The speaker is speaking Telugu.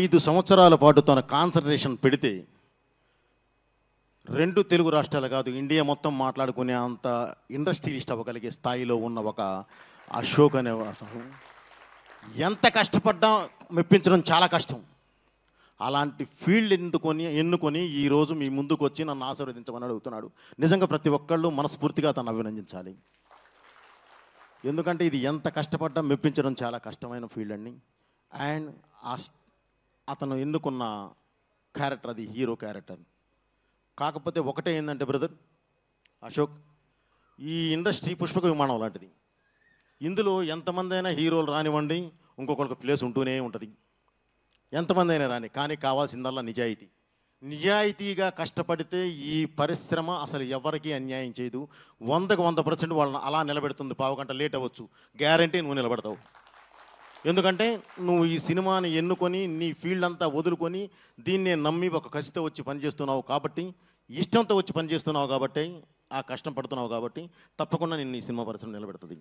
ఐదు సంవత్సరాల పాటు తన కాన్సన్ట్రేషన్ పెడితే రెండు తెలుగు రాష్ట్రాలు కాదు ఇండియా మొత్తం మాట్లాడుకునే అంత ఇండస్ట్రియలిస్ట్ అవ్వగలిగే స్థాయిలో ఉన్న ఒక అశోక్ అనే ఎంత కష్టపడ్డా మెప్పించడం చాలా కష్టం అలాంటి ఫీల్డ్ ఎందుకొని ఎన్నుకొని ఈరోజు మీ ముందుకు వచ్చి నన్ను ఆశీర్వదించమని అడుగుతున్నాడు నిజంగా ప్రతి ఒక్కళ్ళు మనస్ఫూర్తిగా తను అభినందించాలి ఎందుకంటే ఇది ఎంత కష్టపడ్డా మెప్పించడం చాలా కష్టమైన ఫీల్డ్ అండి అండ్ ఆ అతను ఎన్నుకున్న క్యారెక్టర్ అది హీరో క్యారెక్టర్ కాకపోతే ఒకటే ఏంటంటే బ్రదర్ అశోక్ ఈ ఇండస్ట్రీ పుష్పక విమానం లాంటిది ఇందులో ఎంతమంది అయినా హీరోలు రానివ్వండి ఇంకొకరికి ప్లేస్ ఉంటూనే ఉంటుంది ఎంతమంది అయినా రాని కానీ కావాల్సిందల్లా నిజాయితీ నిజాయితీగా కష్టపడితే ఈ పరిశ్రమ అసలు ఎవరికీ అన్యాయం చేయదు వందకు వంద పర్సెంట్ వాళ్ళని అలా నిలబెడుతుంది పావు గంట లేట్ అవ్వచ్చు గ్యారంటీ నువ్వు నిలబెడతావు ఎందుకంటే నువ్వు ఈ సినిమాని ఎన్నుకొని నీ ఫీల్డ్ అంతా వదులుకొని దీన్నే నమ్మి ఒక కసితో వచ్చి పనిచేస్తున్నావు కాబట్టి ఇష్టంతో వచ్చి పనిచేస్తున్నావు కాబట్టి ఆ కష్టం పడుతున్నావు కాబట్టి తప్పకుండా నేను ఈ సినిమా పరిశ్రమ నిలబెడుతుంది